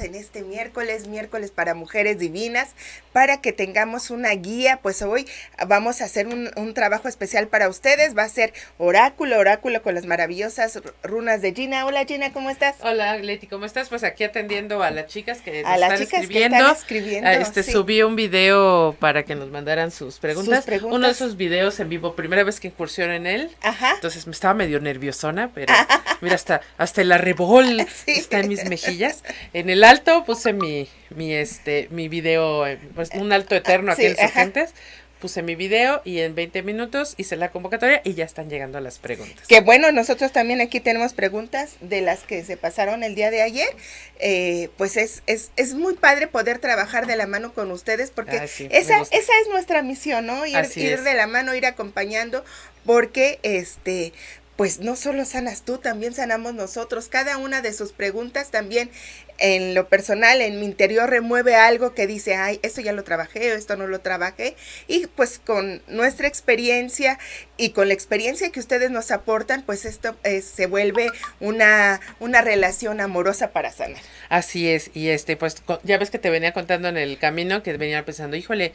en este miércoles, miércoles para mujeres divinas, para que tengamos una guía, pues hoy vamos a hacer un, trabajo especial para ustedes, va a ser oráculo, oráculo con las maravillosas runas de Gina. Hola Gina, ¿cómo estás? Hola Leti, ¿cómo estás? Pues aquí atendiendo a las chicas que a las están chicas escribiendo. Ah, este, Subí un video para que nos mandaran sus preguntas. Uno de sus videos en vivo, primera vez que incursioné en él. Ajá. Entonces me estaba medio nerviosona, pero mira, hasta, hasta el arrebol está en mis mejillas en el alto puse mi, mi, este, mi video, eh, pues un alto eterno aquí en Surgentes. Puse mi video y en 20 minutos hice la convocatoria y ya están llegando las preguntas. Qué bueno, nosotros también aquí tenemos preguntas de las que se pasaron el día de ayer. Eh, pues es, muy padre poder trabajar de la mano con ustedes porque esa, esa es nuestra misión, ¿no? Ir, ir de la mano, ir acompañando, porque este pues no solo sanas tú, también sanamos nosotros. Cada una de sus preguntas también en lo personal, en mi interior, remueve algo que dice, ay, esto ya lo trabajé, esto no lo trabajé. Y pues con nuestra experiencia y con la experiencia que ustedes nos aportan, pues esto eh, se vuelve una, una relación amorosa para sanar. Así es, y este, pues ya ves que te venía contando en el camino que venía pensando, híjole,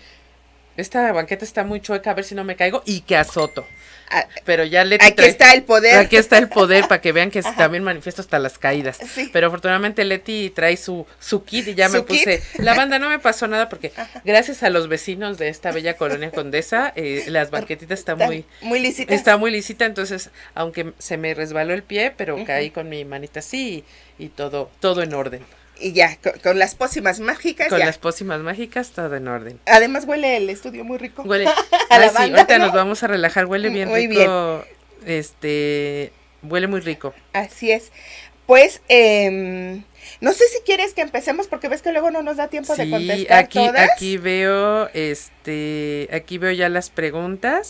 esta banqueta está muy chueca, a ver si no me caigo y que azoto. Ah, pero ya Leti. Aquí está el poder. Aquí está el poder para que vean que también manifiesto hasta las caídas. Pero afortunadamente Leti trae su, su kit y ya me puse. La banda no me pasó nada porque gracias a los vecinos de esta bella colonia condesa, eh, las banquetitas están está muy, muy lícitas. Está muy lícita, entonces, aunque se me resbaló el pie, pero caí con mi manita así y, y todo, todo en orden y ya, con, las pócimas mágicas. Con las pócimas mágicas, todo en orden. Además huele el estudio muy rico. Huele. a la sí, ahorita nos vamos a relajar, huele bien muy Bien. Este, huele muy rico. Así es. Pues, em, no sé si quieres que empecemos porque ves que luego no nos da tiempo de contestar aquí, Aquí veo, este, aquí veo ya las preguntas.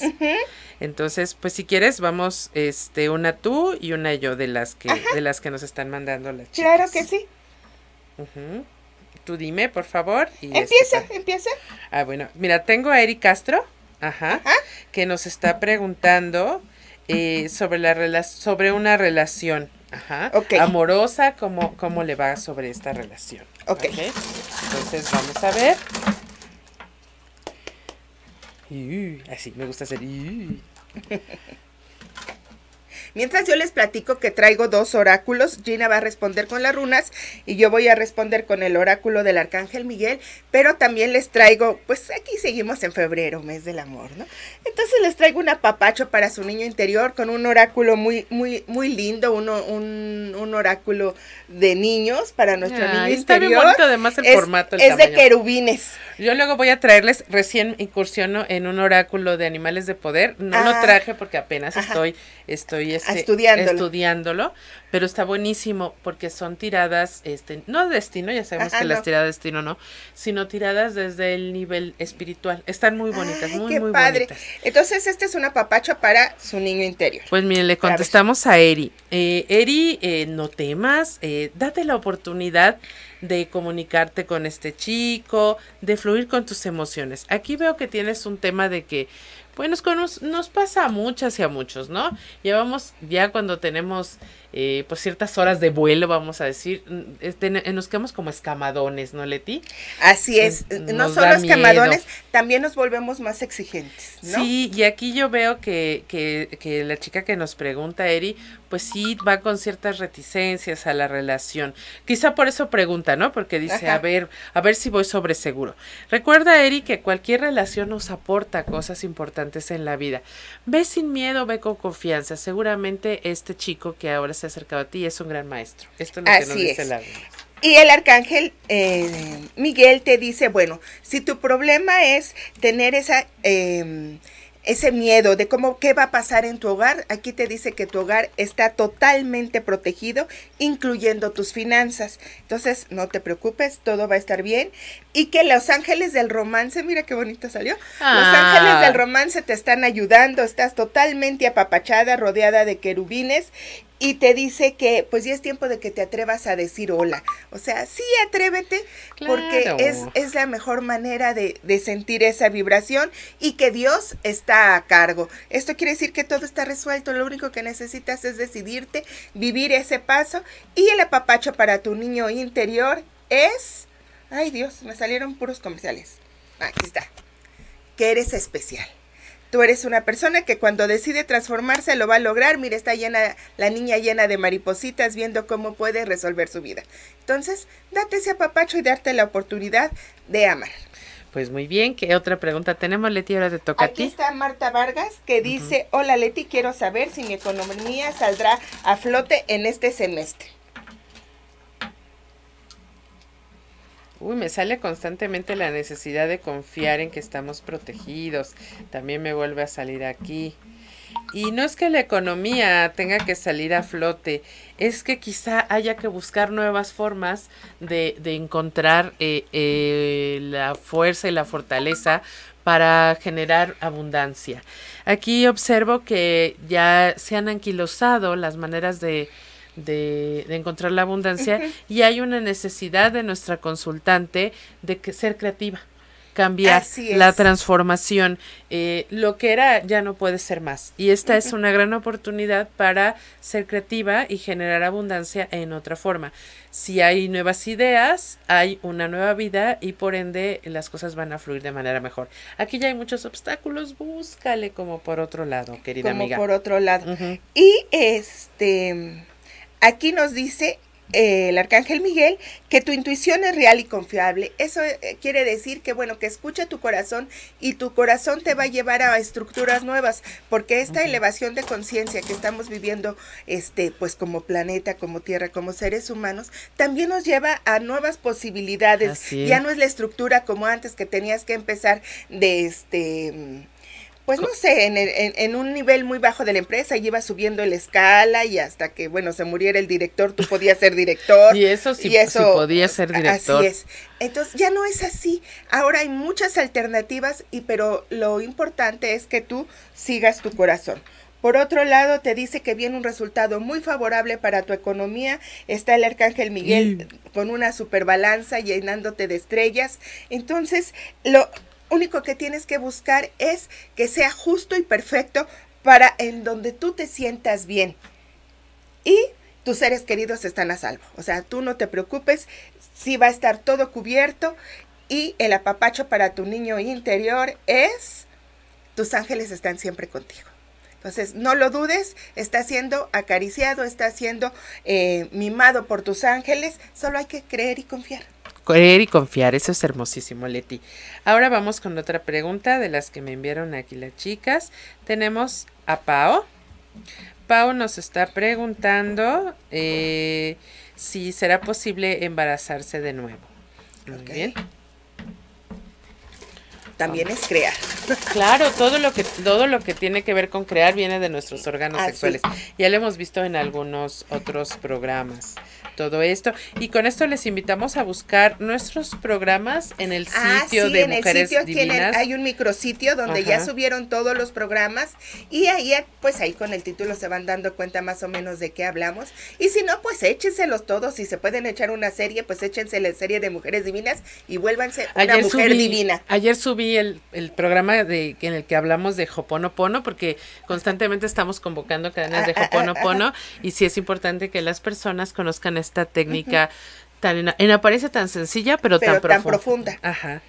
Entonces, pues si quieres, vamos, este, una tú y una yo de las que, de las que nos están mandando las chicas. Claro que sí. Tú dime, por favor. empieza, empieza. Ah, bueno, mira, tengo a Eric Castro, ajá, que nos está preguntando eh, sobre, la sobre una relación. Ajá. Amorosa, ¿cómo, ¿cómo le va sobre esta relación? ok. Entonces vamos a ver. así, me gusta hacer. Mientras yo les platico que traigo dos oráculos, Gina va a responder con las runas y yo voy a responder con el oráculo del Arcángel Miguel, pero también les traigo, pues aquí seguimos en febrero, mes del amor, ¿no? Entonces les traigo un apapacho para su niño interior con un oráculo muy, muy, muy lindo, uno, un, un oráculo de niños para nuestro niño interior. Está bien bonito además el formato. es de querubines. Yo luego voy a traerles, recién incursiono en un oráculo de animales de poder. No lo ah. traje porque apenas estoy, estoy este, estudiándolo. Pero está buenísimo porque son tiradas, este, no de destino, ya sabemos que las tiradas de destino no, sino tiradas desde el nivel espiritual. Están muy bonitas, muy, qué muy padre. Entonces, este es una papacha para su niño interior. Pues miren, le contestamos a, Eri. Eh, Eri, eh, no temas, eh, date la oportunidad de comunicarte con este chico, de fluir con tus emociones. Aquí veo que tienes un tema de que bueno, pues, nos, nos pasa a muchas y a muchos, ¿no? Llevamos ya cuando tenemos eh, pues ciertas horas de vuelo, vamos a decir, mm, este, eh, nos quedamos como escamadones, ¿no, Leti? Así es, no solo escamadones, también nos volvemos más exigentes, ¿no? Sí, y aquí yo veo que, la chica que nos pregunta, Eri, pues sí va con ciertas reticencias a la relación. Quizá por eso pregunta, ¿no? Porque dice, a ver, a ver si voy sobre seguro. Recuerda, Eri, que cualquier relación nos aporta cosas importantes en la vida. Ve sin miedo, ve con confianza. Seguramente este chico que ahora se ha acercado a ti, es un gran maestro. Esto y el arcángel eh, Miguel te dice, bueno, si tu problema es tener esa, em, ese miedo de cómo, qué va a pasar en tu hogar, aquí te dice que tu hogar está totalmente protegido, incluyendo tus finanzas. Entonces, no te preocupes, todo va a estar bien. Y que los ángeles del romance, mira qué bonito salió. Los ah. ángeles del romance te están ayudando, estás totalmente apapachada, rodeada de querubines y te dice que pues ya es tiempo de que te atrevas a decir hola. O sea, sí atrévete porque es, es, la mejor manera de, de, sentir esa vibración y que Dios está a cargo. Esto quiere decir que todo está resuelto, lo único que necesitas es decidirte, vivir ese paso y el apapacho para tu niño interior es Ay Dios, me salieron puros comerciales. Aquí está. Que eres especial. Tú eres una persona que cuando decide transformarse lo va a lograr. Mira, está llena, la niña llena de maripositas viendo cómo puede resolver su vida. Entonces, date ese apapacho y darte la oportunidad de amar. Pues muy bien, ¿qué otra pregunta tenemos, Leti? Ahora te toca a ti. está Marta Vargas que dice, hola Leti, quiero saber si mi economía saldrá a flote en este semestre. Uy, me sale constantemente la necesidad de confiar en que estamos protegidos. También me vuelve a salir aquí. Y no es que la economía tenga que salir a flote, es que quizá haya que buscar nuevas formas de, encontrar eh, eh, la fuerza y la fortaleza para generar abundancia. Aquí observo que ya se han anquilosado las maneras de, de, encontrar la abundancia y hay una necesidad de nuestra consultante de que, ser creativa cambiar la transformación eh, lo que era ya no puede ser más y esta es una gran oportunidad para ser creativa y generar abundancia en otra forma si hay nuevas ideas hay una nueva vida y por ende las cosas van a fluir de manera mejor aquí ya hay muchos obstáculos búscale como por otro lado querida amiga como por otro lado y este Aquí nos dice eh, el arcángel Miguel que tu intuición es real y confiable. Eso eh, quiere decir que, bueno, que escucha tu corazón y tu corazón te va a llevar a estructuras nuevas, porque esta elevación de conciencia que estamos viviendo, este, pues como planeta, como tierra, como seres humanos, también nos lleva a nuevas posibilidades. Ya no es la estructura como antes que tenías que empezar de este pues no sé, en, un nivel muy bajo de la empresa y iba subiendo la escala y hasta que, bueno, se muriera el director, tú podías ser director. y eso sí, y eso, podías ser director. Así es. Entonces ya no es así. Ahora hay muchas alternativas, y pero lo importante es que tú sigas tu corazón. Por otro lado, te dice que viene un resultado muy favorable para tu economía. Está el arcángel Miguel con una superbalanza llenándote de estrellas. Entonces, lo único que tienes que buscar es que sea justo y perfecto para en donde tú te sientas bien. Y tus seres queridos están a salvo. O sea, tú no te preocupes, si va a estar todo cubierto y el apapacho para tu niño interior es, tus ángeles están siempre contigo. Entonces, no lo dudes, está siendo acariciado, está siendo eh, mimado por tus ángeles, solo hay que creer y confiar. Creer y confiar, eso es hermosísimo, Leti. Ahora vamos con otra pregunta de las que me enviaron aquí las chicas. Tenemos a Pao. Pau nos está preguntando eh, si será posible embarazarse de nuevo. Muy bien también es crear. Claro, todo lo que todo lo que tiene que ver con crear viene de nuestros órganos sexuales. Ya lo hemos visto en algunos otros programas. Todo esto y con esto les invitamos a buscar nuestros programas en el ah, sitio ah, sí, de en el sitio hay un micrositio donde ya subieron todos los programas y ahí pues ahí con el título se van dando cuenta más o menos de qué hablamos y si no pues échenselos todos si se pueden echar una serie pues échense la serie de Mujeres Divinas y vuélvanse a una mujer divina. Ayer subí el, el programa de en el que hablamos de pono porque constantemente estamos convocando cadenas de ah, ah, ah, pono y sí es importante que las personas conozcan esta técnica tan en, apariencia tan sencilla, pero, tan, profunda. profunda. Ajá.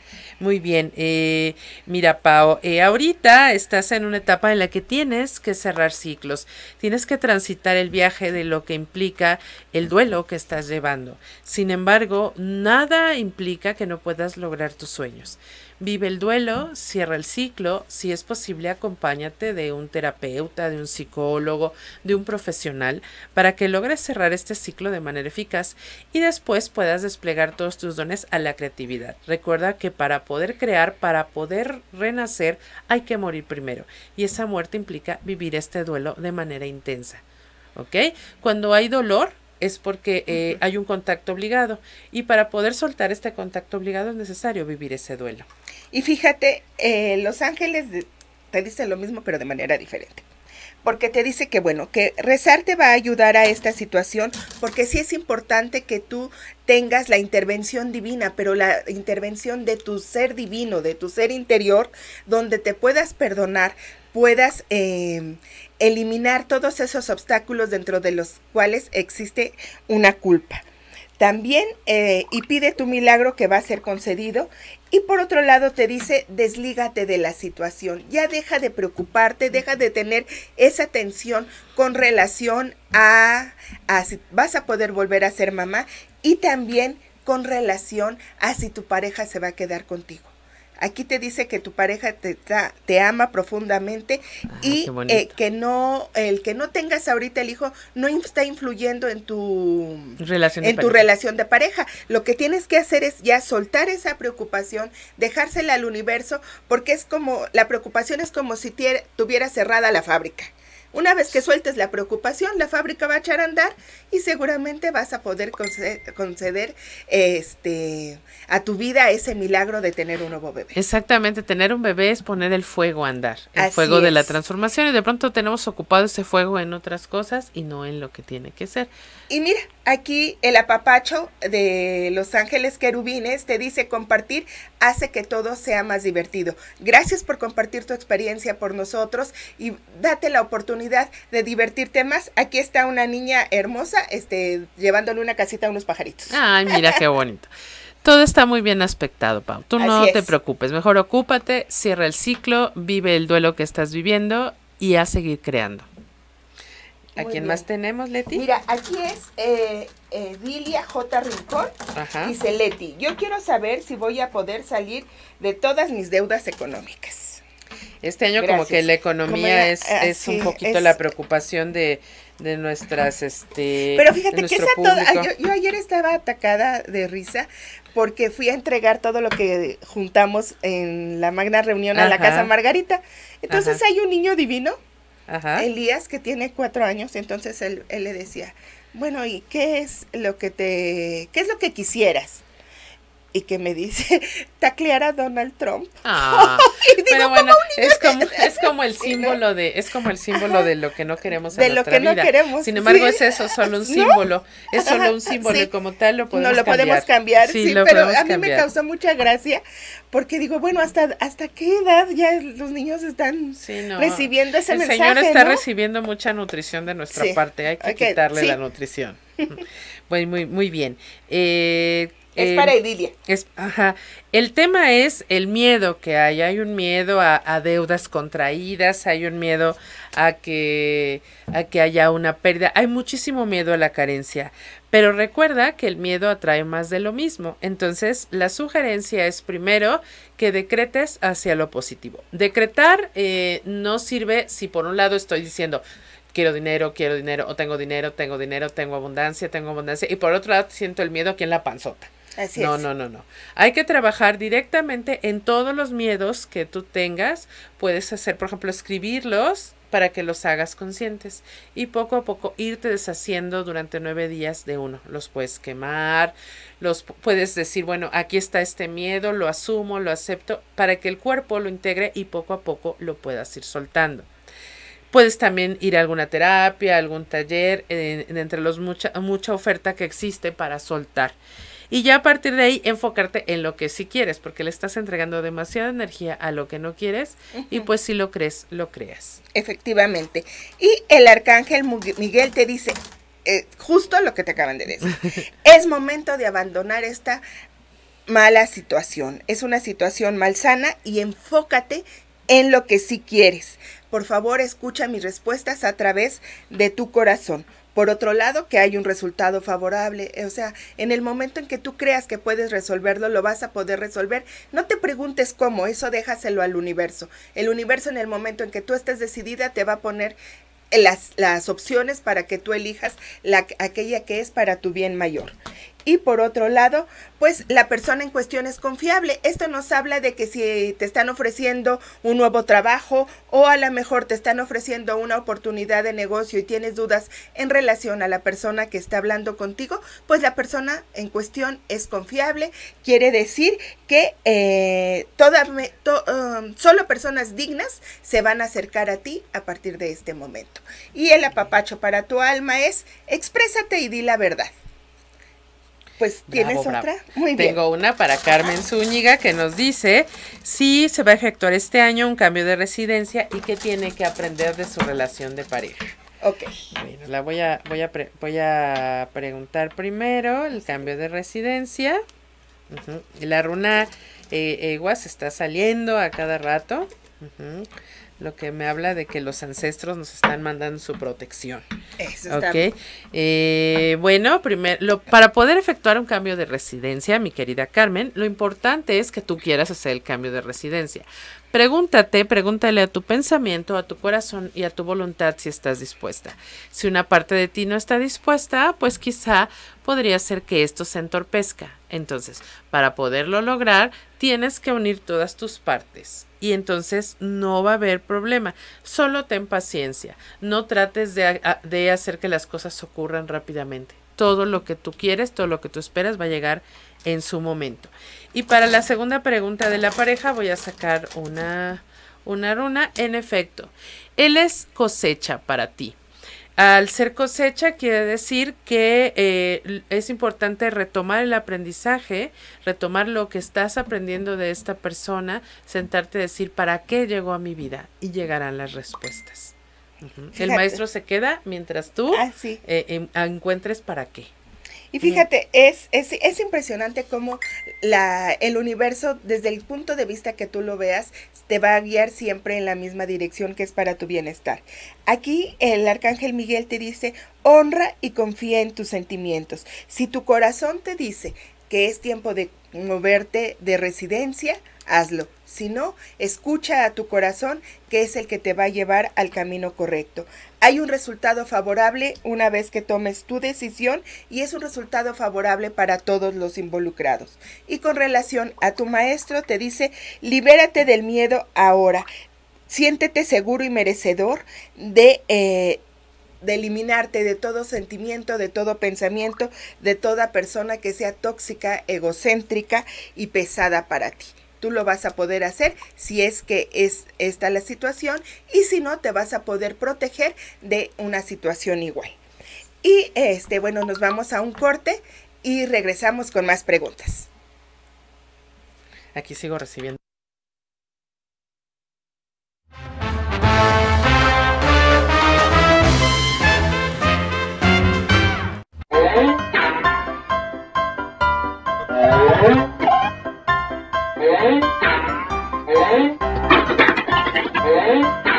Muy bien. Eh, mira, Pau, eh, ahorita estás en una etapa en la que tienes que cerrar ciclos. Tienes que transitar el viaje de lo que implica el duelo que estás llevando. Sin embargo, nada implica que no puedas lograr tus sueños. Vive el duelo, cierra el ciclo, si es posible acompáñate de un terapeuta, de un psicólogo, de un profesional, para que logres cerrar este ciclo de manera eficaz y después puedas desplegar todos tus dones a la creatividad. Recuerda que para poder poder crear, para poder renacer, hay que morir primero. Y esa muerte implica vivir este duelo de manera intensa. ¿Ok? Cuando hay dolor, es porque eh, hay un contacto obligado y para poder soltar este contacto obligado es necesario vivir ese duelo. Y fíjate, eh, Los Ángeles te dice lo mismo pero de manera diferente porque te dice que, bueno, que rezar te va a ayudar a esta situación, porque sí es importante que tú tengas la intervención divina, pero la intervención de tu ser divino, de tu ser interior, donde te puedas perdonar, puedas em, eliminar todos esos obstáculos dentro de los cuales existe una culpa. También, eh, y pide tu milagro que va a ser concedido. Y por otro lado te dice, deslígate de la situación. Ya deja de preocuparte, deja de tener esa tensión con relación a, a si vas a poder volver a ser mamá y también con relación a si tu pareja se va a quedar contigo. Aquí te dice que tu pareja te, te ama profundamente ah, y eh, que no, el que no tengas ahorita el hijo no está influyendo en tu relación, en tu relación de pareja. Lo que tienes que hacer es ya soltar esa preocupación, dejársela al universo, porque es como, la preocupación es como si tuviera cerrada la fábrica. Una vez que sueltes la preocupación, la fábrica va a echar a andar y seguramente vas a poder conceder, este, a tu vida ese milagro de tener un nuevo bebé. Exactamente, tener un bebé es poner el fuego a andar, el fuego de la transformación y de pronto tenemos ocupado ese fuego en otras cosas y no en lo que tiene que ser. Y mira, Aquí el apapacho de Los Ángeles Querubines te dice compartir hace que todo sea más divertido. Gracias por compartir tu experiencia por nosotros y date la oportunidad de divertirte más. Aquí está una niña hermosa este, llevándole una casita a unos pajaritos. Ay, mira qué bonito. Todo está muy bien aspectado, Pau. Tú no te preocupes. Mejor ocúpate, cierra el ciclo, vive el duelo que estás viviendo y a seguir creando. ¿A quién más tenemos, Leti? Mira, aquí es eh, Dilia eh, J. Rincón. Ajá. Dice Leti, yo quiero saber si voy a poder salir de todas mis deudas económicas. Este año como que la economía es, un poquito la preocupación de, nuestras, este... Pero fíjate que esa toda, yo, ayer estaba atacada de risa porque fui a entregar todo lo que juntamos en la magna reunión a la Casa Margarita. Entonces hay un niño divino Elías, que tiene cuatro años, entonces él, él, le decía, bueno, ¿y qué es lo que te, qué es lo que quisieras? y que me dice taclear a Donald Trump. Ah, digo, pero bueno, es como, es como el símbolo de, es como el símbolo de lo que no queremos de lo que no queremos. Sin embargo, es eso, solo un símbolo, es solo un símbolo y como tal lo podemos no lo podemos cambiar, sí, pero a mí me causó mucha gracia porque digo, bueno, hasta hasta qué edad ya los niños están recibiendo ese mensaje. El señor está recibiendo mucha nutrición de nuestra parte, hay que quitarle la nutrición. muy, muy, muy bien. Eh, es para Edilia. El tema es el miedo que hay. Hay un miedo a, deudas contraídas, hay un miedo a que, a que haya una pérdida. Hay muchísimo miedo a la carencia. Pero recuerda que el miedo atrae más de lo mismo. Entonces, la sugerencia es primero que decretes hacia lo positivo. Decretar eh, no sirve si por un lado estoy diciendo, quiero dinero, quiero dinero, o tengo dinero, tengo dinero, tengo abundancia, tengo abundancia. Y por otro lado, siento el miedo aquí en la panzota. Así no, es. no, no, no. Hay que trabajar directamente en todos los miedos que tú tengas. Puedes hacer, por ejemplo, escribirlos para que los hagas conscientes y poco a poco irte deshaciendo durante nueve días de uno. Los puedes quemar, los puedes decir, bueno, aquí está este miedo, lo asumo, lo acepto, para que el cuerpo lo integre y poco a poco lo puedas ir soltando. Puedes también ir a alguna terapia, algún taller, entre los mucha, mucha oferta que existe para soltar. Y ya a partir de ahí enfocarte en lo que sí quieres, porque le estás entregando demasiada energía a lo que no quieres y pues si lo crees, lo creas. Efectivamente. Y el arcángel Miguel te dice, eh, justo lo que te acaban de decir, es momento de abandonar esta mala situación, es una situación malsana y enfócate en lo que sí quieres por favor escucha mis respuestas a través de tu corazón. Por otro lado, que hay un resultado favorable. O sea, en el momento en que tú creas que puedes resolverlo, lo vas a poder resolver. No te preguntes cómo, eso déjaselo al universo. El universo en el momento en que tú estés decidida te va a poner las, opciones para que tú elijas la, aquella que es para tu bien mayor y por otro lado, pues la persona en cuestión es confiable. Esto nos habla de que si te están ofreciendo un nuevo trabajo o a lo mejor te están ofreciendo una oportunidad de negocio y tienes dudas en relación a la persona que está hablando contigo, pues la persona en cuestión es confiable. Quiere decir que eh, um, solo personas dignas se van a acercar a ti a partir de este momento. Y el apapacho para tu alma es exprésate y di la verdad. Pues tienes otra. Muy bien. Tengo una para Carmen Zúñiga que nos dice si se va a efectuar este año un cambio de residencia y qué tiene que aprender de su relación de pareja. Ok. Bueno, la voy a, voy a, voy a preguntar primero el cambio de residencia. La runa eh, está saliendo a cada rato lo que me habla de que los ancestros nos están mandando su protección. Eso está eh, bueno, primero, para poder efectuar un cambio de residencia, mi querida Carmen, lo importante es que tú quieras hacer el cambio de residencia. Pregúntate, pregúntale a tu pensamiento, a tu corazón y a tu voluntad si estás dispuesta. Si una parte de ti no está dispuesta, pues quizá podría ser que esto se entorpezca. Entonces, para poderlo lograr, tienes que unir todas tus partes. Y entonces no va a haber problema. Solo ten paciencia. No trates de, de hacer que las cosas ocurran rápidamente. Todo lo que tú quieres, todo lo que tú esperas va a llegar en su momento. Y para la segunda pregunta de la pareja voy a sacar una, una runa. En efecto, él es cosecha para ti. Al ser cosecha quiere decir que eh, es importante retomar el aprendizaje, retomar lo que estás aprendiendo de esta persona, sentarte a decir para qué llegó a mi vida y llegarán las respuestas. El maestro se queda mientras tú ah, eh, encuentres para qué. Y fíjate, es, impresionante cómo el universo, desde el punto de vista que tú lo veas, te va a guiar siempre en la misma dirección que es para tu bienestar. Aquí el arcángel Miguel te dice, honra y confía en tus sentimientos. Si tu corazón te dice que es tiempo de moverte de residencia, hazlo. Si no, escucha a tu corazón, que es el que te va a llevar al camino correcto. Hay un resultado favorable una vez que tomes tu decisión y es un resultado favorable para todos los involucrados. Y con relación a tu maestro, te dice, libérate del miedo ahora. Siéntete seguro y merecedor de... Eh, de eliminarte de todo sentimiento, de todo pensamiento, de toda persona que sea tóxica, egocéntrica y pesada para ti. Tú lo vas a poder hacer si es que es esta la situación y si no, te vas a poder proteger de una situación igual. Y este, bueno, nos vamos a un corte y regresamos con más preguntas. Aquí sigo recibiendo. ¿Eh? ¿Eh? Hey! Hey! Hey!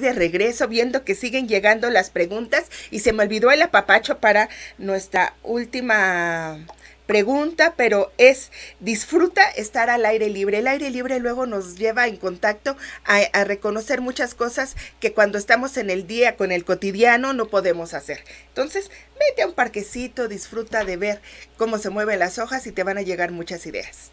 de regreso viendo que siguen llegando las preguntas y se me olvidó el apapacho para nuestra última pregunta, pero es disfruta estar al aire libre. El aire libre luego nos lleva en contacto a, a, reconocer muchas cosas que cuando estamos en el día con el cotidiano no podemos hacer. Entonces, vete a un parquecito, disfruta de ver cómo se mueven las hojas y te van a llegar muchas ideas.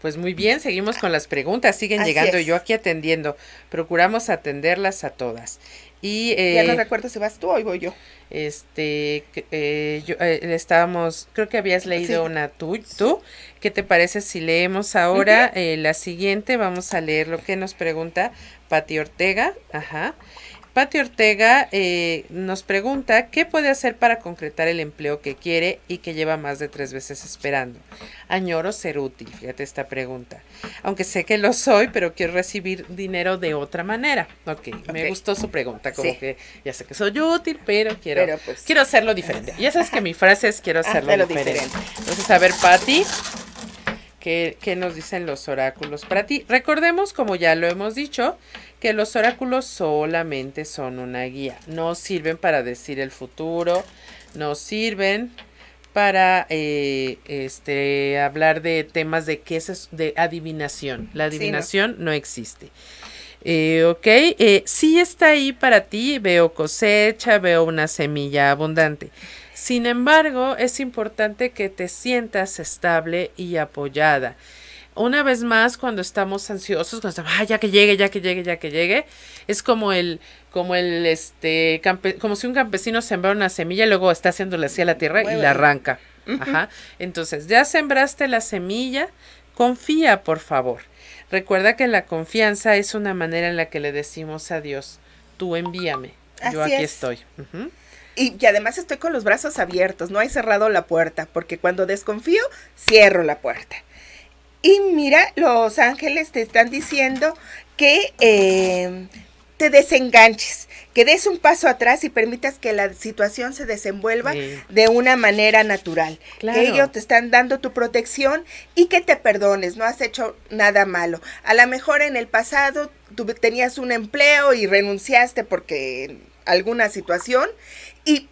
Pues muy bien, seguimos con las preguntas, siguen llegando yo aquí atendiendo. Procuramos atenderlas a todas. Y, eh, ya no recuerdo si vas tú o yo. Este, eh, yo, eh, estábamos, creo que habías leído una tú, tú. ¿Qué te parece si leemos ahora la siguiente? Vamos a leer lo que nos pregunta Pati Ortega. Ajá. Patti Ortega eh, nos pregunta qué puede hacer para concretar el empleo que quiere y que lleva más de tres veces esperando. Añoro ser útil, fíjate esta pregunta. Aunque sé que lo soy, pero quiero recibir dinero de otra manera. Ok, okay. me gustó su pregunta, como que ya sé que soy útil, pero quiero, pues, quiero hacerlo diferente. Ya es que mi frase es quiero ah, hacerlo, diferente. Entonces, a ver, Patti. ¿Qué, ¿Qué nos dicen los oráculos para ti? Recordemos, como ya lo hemos dicho, que los oráculos solamente son una guía, no sirven para decir el futuro, no sirven para eh, este, hablar de temas de qué es de adivinación. La adivinación ¿no? existe. Eh, ok, eh, sí está ahí para ti, veo cosecha, veo una semilla abundante. Sin embargo, es importante que te sientas estable y apoyada una vez más, cuando estamos ansiosos, cuando estamos, ah, ya que llegue, ya que llegue, ya que llegue, es como el, como el, este, como si un campesino sembrara una semilla y luego está haciéndole así a la tierra y la arranca. Ajá. Entonces, ya sembraste la semilla, confía, por favor. Recuerda que la confianza es una manera en la que le decimos a Dios, tú envíame, yo aquí estoy. Y, y, además estoy con los brazos abiertos, no he cerrado la puerta, porque cuando desconfío, cierro la puerta. Y mira, los ángeles te están diciendo que em, te desenganches, que des un paso atrás y permitas que la situación se desenvuelva de una manera natural. Que ellos te están dando tu protección y que te perdones, no has hecho nada malo. A lo mejor en el pasado tú tenías un empleo y renunciaste porque alguna situación y,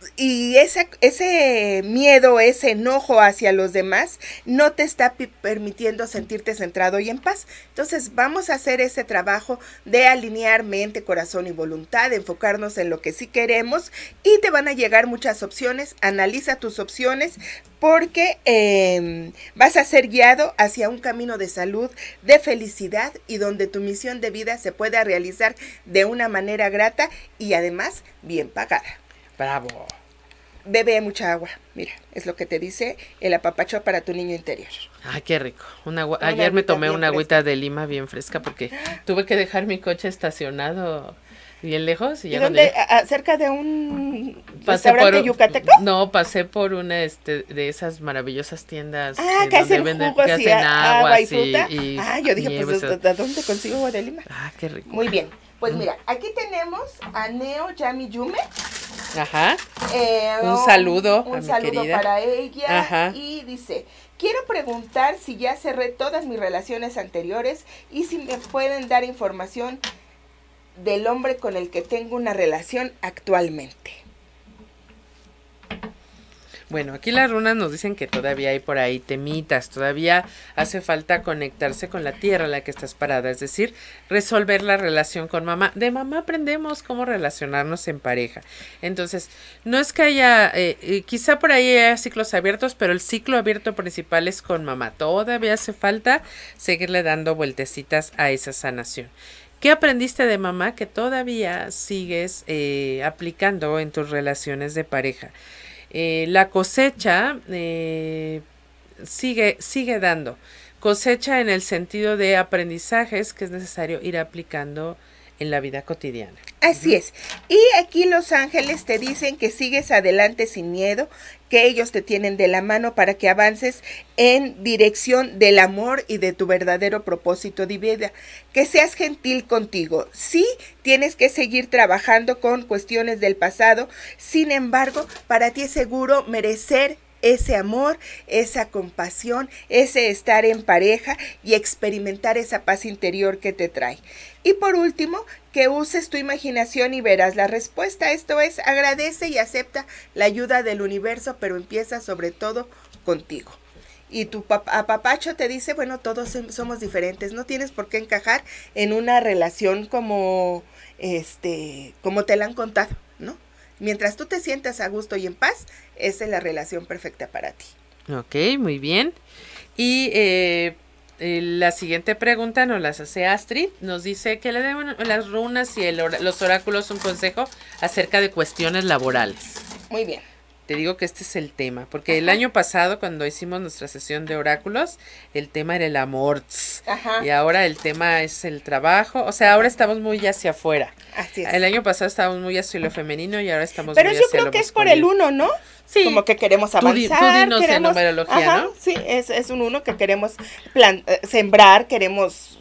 ese miedo, ese enojo hacia los demás no te está permitiendo sentirte centrado y en paz. Entonces vamos a hacer ese trabajo de alinear mente, corazón y voluntad, enfocarnos en lo que sí queremos y te van a llegar muchas opciones. Analiza tus opciones porque em, vas a ser guiado hacia un camino de salud, de felicidad y donde tu misión de vida se pueda realizar de una manera grata y además bien pagada. Bravo. Bebe mucha agua. Mira, es lo que te dice el apapacho para tu niño interior. Ah, qué rico. Ayer me tomé una agüita de lima bien fresca porque tuve que dejar mi coche estacionado bien lejos. ¿Y, dónde? de un pasé restaurante No, pasé por una este, de esas maravillosas tiendas ah, venden, agua, y, ah, yo dije, pues, ¿de dónde consigo agua de lima? Ah, qué rico. Muy bien. Pues mm. mira, aquí tenemos a Neo Yami Yume. Ajá. Eh, un oh, saludo. Un saludo para ella. Ajá. Y dice, quiero preguntar si ya cerré todas mis relaciones anteriores y si me pueden dar información del hombre con el que tengo una relación actualmente. Bueno, aquí las runas nos dicen que todavía hay por ahí temitas, todavía hace falta conectarse con la tierra en la que estás parada, es decir, resolver la relación con mamá. De mamá aprendemos cómo relacionarnos en pareja. Entonces, no es que haya, eh, eh, quizá por ahí haya ciclos abiertos, pero el ciclo abierto principal es con mamá. Todavía hace falta seguirle dando vueltecitas a esa sanación. ¿Qué aprendiste de mamá que todavía sigues eh, aplicando en tus relaciones de pareja? Eh, la cosecha eh, sigue, sigue dando. Cosecha en el sentido de aprendizajes que es necesario ir aplicando en la vida cotidiana. Así es. Y aquí los ángeles te dicen que sigues adelante sin miedo, que ellos te tienen de la mano para que avances en dirección del amor y de tu verdadero propósito de vida. Que seas gentil contigo. Sí, tienes que seguir trabajando con cuestiones del pasado. Sin embargo, para ti es seguro merecer ese amor, esa compasión, ese estar en pareja y experimentar esa paz interior que te trae. Y por último, que uses tu imaginación y verás la respuesta. Esto es, agradece y acepta la ayuda del universo, pero empieza sobre todo contigo. Y tu papá apapacho te dice, bueno, todos somos diferentes, no tienes por qué encajar en una relación como, este, como te la han contado, ¿no? Mientras tú te sientas a gusto y en paz, esa es la relación perfecta para ti. Ok, muy bien. Y eh, eh, la siguiente pregunta nos la hace Astrid. Nos dice que le deben las runas y los oráculos un consejo acerca de cuestiones laborales. Muy bien. Te digo que este es el tema, porque el año pasado cuando hicimos nuestra sesión de oráculos, el tema era el amor. Y ahora el tema es el trabajo, o sea, ahora estamos muy hacia afuera. Así es. El año pasado estábamos muy hacia lo femenino y ahora estamos muy hacia lo Pero yo creo que es por el uno, ¿no? Sí. Como que queremos avanzar. Tú, dinos queremos, numerología, ¿no? Sí, es, es un uno que queremos plan, eh, sembrar, queremos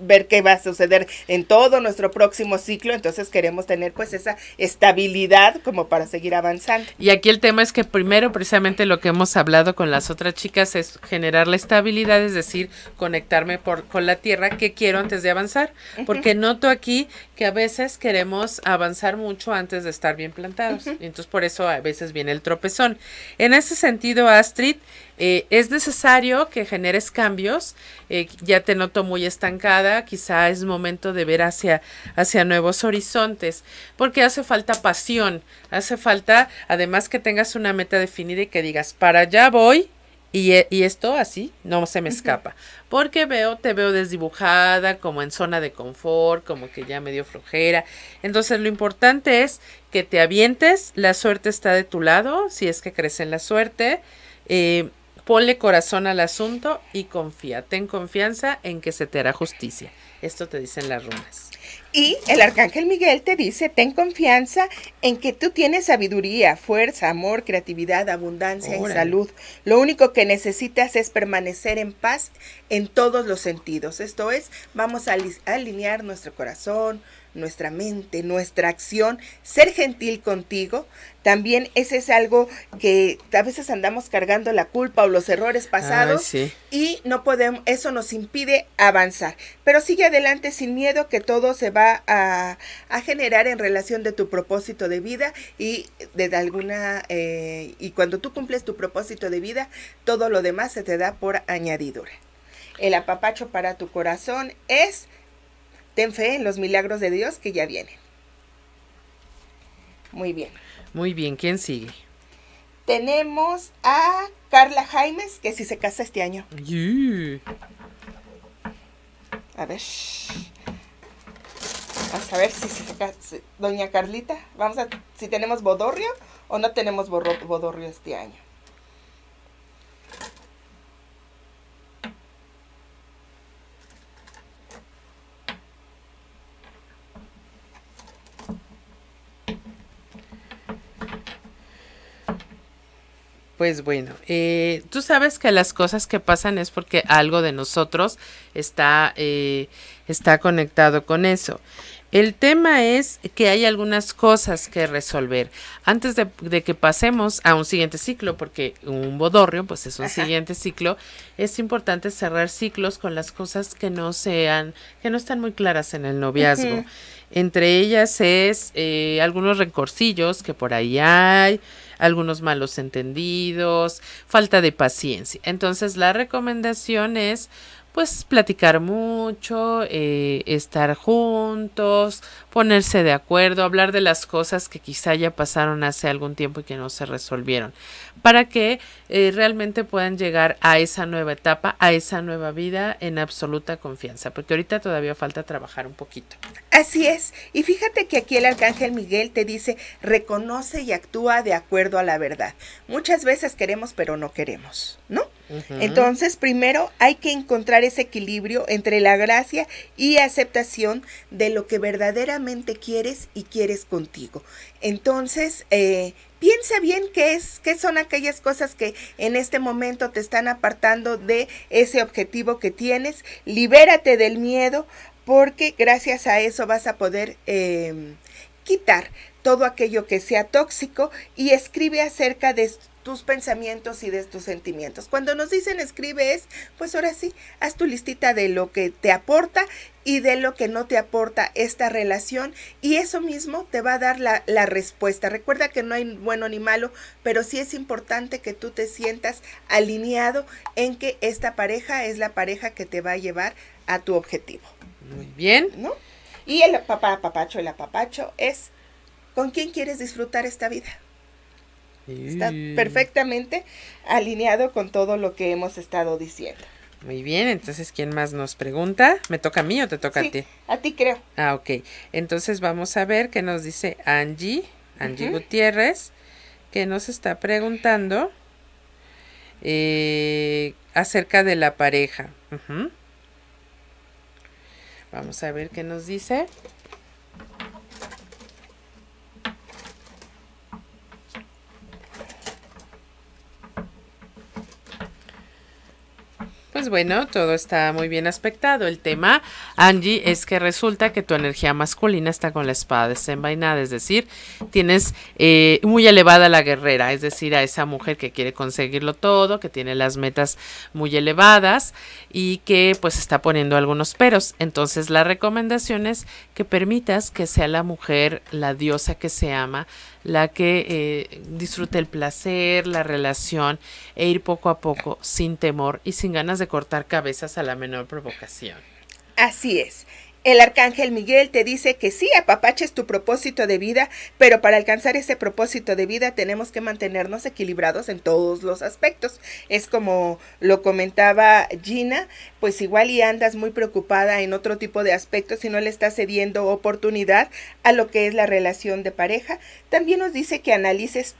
ver qué va a suceder en todo nuestro próximo ciclo, entonces queremos tener pues esa estabilidad como para seguir avanzando. Y aquí el tema es que primero precisamente lo que hemos hablado con las otras chicas es generar la estabilidad, es decir, conectarme por, con la tierra que quiero antes de avanzar, porque noto aquí que a veces queremos avanzar mucho antes de estar bien plantados. Entonces por eso a veces viene el tropezón. En ese sentido, Astrid, eh, es necesario que generes cambios. Eh, ya te noto muy estancada. Quizá es momento de ver hacia, hacia nuevos horizontes. Porque hace falta pasión. Hace falta, además, que tengas una meta definida y que digas, para allá voy y, esto así no se me escapa. Porque veo, te veo desdibujada, como en zona de confort, como que ya medio flojera. Entonces lo importante es que te avientes, la suerte está de tu lado, si es que crece en la suerte. Eh, ponle corazón al asunto y confía. Ten confianza en que se te hará justicia. Esto te dicen las runas. Y el arcángel Miguel te dice, ten confianza en que tú tienes sabiduría, fuerza, amor, creatividad, abundancia y salud. Lo único que necesitas es permanecer en paz en todos los sentidos. Esto es, vamos a alinear nuestro corazón, nuestra mente, nuestra acción, ser gentil contigo, también ese es algo que a veces andamos cargando la culpa o los errores pasados y no podemos, eso nos impide avanzar. Pero sigue adelante sin miedo que todo se va a, generar en relación de tu propósito de vida y de alguna eh, y cuando tú cumples tu propósito de vida, todo lo demás se te da por añadidura. El apapacho para tu corazón es ten fe en los milagros de Dios que ya vienen. Muy bien. Muy bien, ¿quién sigue? Tenemos a Carla Jaimes, que si se casa este año. A ver. Vamos a ver si se casa. Doña Carlita, vamos a si tenemos bodorrio o no tenemos bodorrio este año. Pues bueno, eh, tú sabes que las cosas que pasan es porque algo de nosotros está, eh, está conectado con eso. El tema es que hay algunas cosas que resolver antes de, que pasemos a un siguiente ciclo, porque un bodorrio, pues es un siguiente ciclo. Es importante cerrar ciclos con las cosas que no sean, que no están muy claras en el noviazgo. Entre ellas es eh, algunos rencorcillos que por ahí hay algunos malos entendidos, falta de paciencia. Entonces la recomendación es pues platicar mucho, eh, estar juntos, ponerse de acuerdo, hablar de las cosas que quizá ya pasaron hace algún tiempo y que no se resolvieron, para que eh, realmente puedan llegar a esa nueva etapa, a esa nueva vida en absoluta confianza, porque ahorita todavía falta trabajar un poquito. Así es, y fíjate que aquí el arcángel Miguel te dice, reconoce y actúa de acuerdo a la verdad. Muchas veces queremos pero no queremos, ¿no? Entonces, primero hay que encontrar ese equilibrio entre la gracia y aceptación de lo que verdaderamente quieres y quieres contigo. Entonces, eh, piensa bien qué es, qué son aquellas cosas que en este momento te están apartando de ese objetivo que tienes. Libérate del miedo, porque gracias a eso vas a poder eh, quitar todo aquello que sea tóxico y escribe acerca de tus pensamientos y de tus sentimientos. Cuando nos dicen escribe es, pues ahora sí, haz tu listita de lo que te aporta y de lo que no te aporta esta relación y eso mismo te va a dar la, respuesta. Recuerda que no hay bueno ni malo, pero sí es importante que tú te sientas alineado en que esta pareja es la pareja que te va a llevar a tu objetivo. Muy bien. ¿No? Y el papá papacho, el apapacho es ¿Con quién quieres disfrutar esta vida? Está perfectamente alineado con todo lo que hemos estado diciendo. Muy bien, entonces, ¿quién más nos pregunta? ¿Me toca a mí o te toca a ti? A ti creo. Ah, ok. Entonces vamos a ver qué nos dice Angie, Angie Gutiérrez, que nos está preguntando eh, acerca de la pareja. Vamos a ver qué nos dice. Pues, bueno, todo está muy bien aspectado. El tema, Angie, es que resulta que tu energía masculina está con la espada desenvainada, es decir, tienes eh, muy elevada la guerrera, es decir, a esa mujer que quiere conseguirlo todo, que tiene las metas muy elevadas y que pues está poniendo algunos peros. Entonces, la recomendación es que permitas que sea la mujer, la diosa que se ama, la que eh, disfrute el placer, la relación e ir poco a poco sin temor y sin ganas de cortar cabezas a la menor provocación. Así es. El arcángel Miguel te dice que sí, apapaches tu propósito de vida, pero para alcanzar ese propósito de vida tenemos que mantenernos equilibrados en todos los aspectos. Es como lo comentaba Gina, pues igual y andas muy preocupada en otro tipo de aspectos y no le estás cediendo oportunidad a lo que es la relación de pareja. También nos dice que analices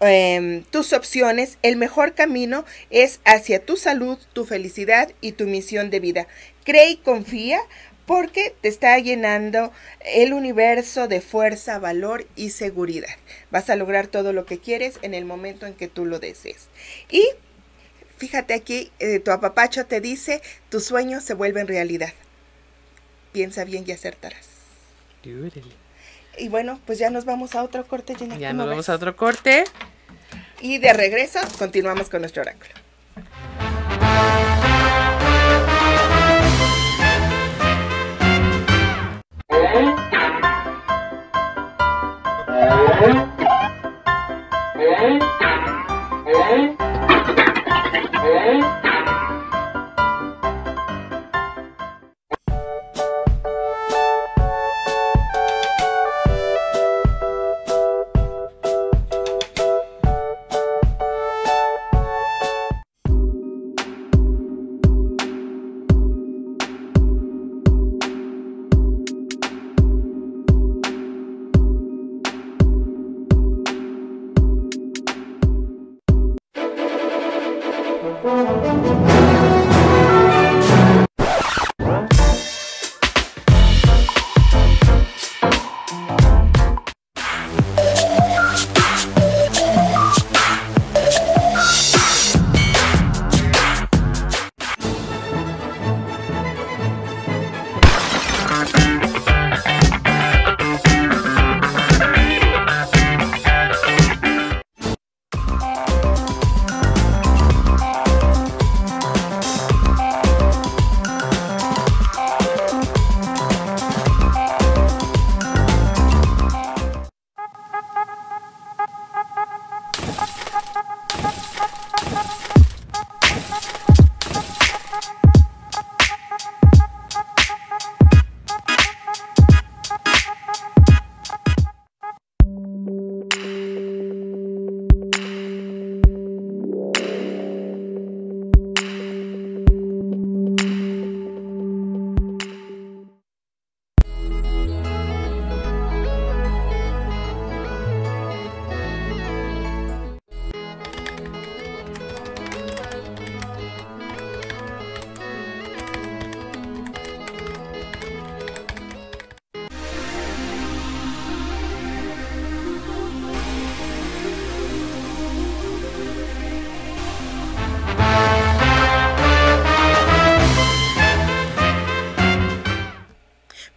em, tus opciones, el mejor camino es hacia tu salud, tu felicidad y tu misión de vida. Cree y confía porque te está llenando el universo de fuerza, valor y seguridad. Vas a lograr todo lo que quieres en el momento en que tú lo desees. Y fíjate aquí, eh, tu apapacho te dice, tus sueños se vuelven realidad. Piensa bien y acertarás. Y bueno, pues ya nos vamos a otro corte, Gina. Ya nos vamos a otro corte. Y de regreso continuamos con nuestro oráculo. Thank you.